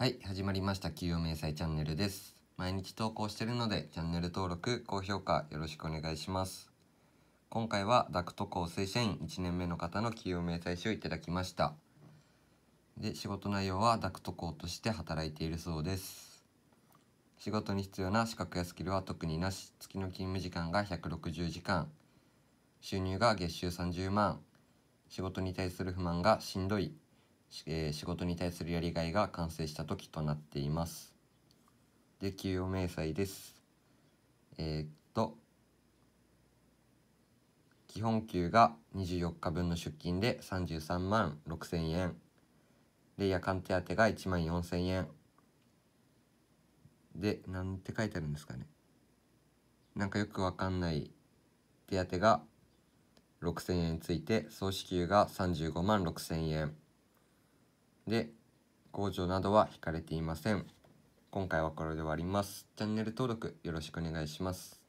はい、始まりました。給与明細チャンネルです。毎日投稿してるので、チャンネル登録、高評価よろしくお願いします。今回は、ダクト構成社員1年目の方の給与明細書をいただきました。で、仕事内容はダクト校として働いているそうです。仕事に必要な資格やスキルは特になし、月の勤務時間が160時間、収入が月収30万、仕事に対する不満がしんどいえー、仕事に対するやりがいが完成した時となっています。で、給与明細です。えー、っと、基本給が24日分の出勤で33万6千円。で、夜間手当が1万4千円。で、なんて書いてあるんですかね。なんかよくわかんない手当が6000円ついて、総支給が35万6000円。で工場などは引かれていません今回はこれで終わりますチャンネル登録よろしくお願いします